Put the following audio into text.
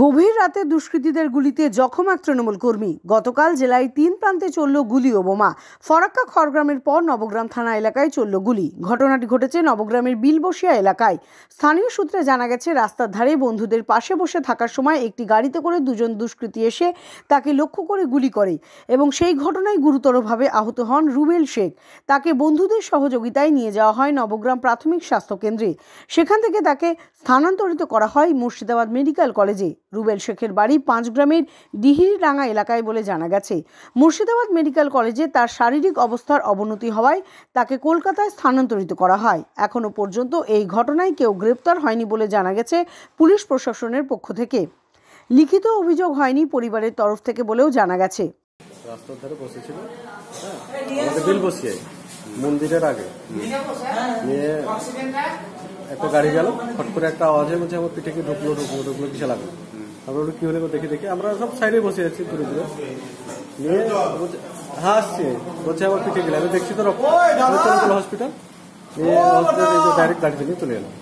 গভীর রাতে দুষ্কৃতীদের গুলিতে জখম এক তৃণমূল কর্মী গতকাল জেলায় তিন প্রান্তে চলল গুলি ও বোমা ফরাক্কা খড়গ্রামের পর নবগ্রাম থানা এলাকায় চলল গুলি ঘটনাটি ঘটেছে নবগ্রামের বিলবসিয়া এলাকায় স্থানীয় সূত্রে জানা গেছে রাস্তার ধারে বন্ধুদের পাশে বসে থাকার সময় একটি গাড়িতে করে দুজন দুষ্কৃতী এসে তাকে লক্ষ্য করে গুলি করে এবং সেই ঘটনায় গুরুতরভাবে আহত হন রুবেল শেখ তাকে বন্ধুদের সহযোগিতায় নিয়ে যাওয়া হয় নবগ্রাম প্রাথমিক স্বাস্থ্য কেন্দ্রে সেখান থেকে তাকে স্থানান্তরিত করা হয় মুর্শিদাবাদ মেডিকেল কলেজে রুবেল শেখের বাড়ি পাঁচগ্রামের ডিহিরিডাঙ্গা এলাকায় বলে জানা গেছে মুর্শিদাবাদ মেডিকেল কলেজে তার শারীরিক অবস্থার অবনতি হওয়ায় তাকে কলকাতায় স্থানান্তরিত করা হয় এখনও পর্যন্ত এই ঘটনায় কেউ গ্রেপ্তার হয়নি বলে জানা গেছে পুলিশ প্রশাসনের পক্ষ থেকে লিখিত অভিযোগ হয়নি পরিবারের তরফ থেকে বলেও জানা গেছে হ্যাঁ, মন্দিরের আগে নিয়ে একটা গাড়ি গেল হট করে একটা আওয়াজের বলছে আমার পিঠে কি ঢুকলো ঢুকলো ঢুকলো কিসে লাগলো তারপরে কি হলে দেখে দেখে আমরা সব সাইডে বসে আছি দূরে দূরে নিয়ে হ্যাঁ আসছে বলছে আমার পিঠে গেলে আমি দেখছি তো হসপিটাল নিয়ে হসপিটাল ডাইরেক্ট গাড়ি নিয়ে চলে এলাম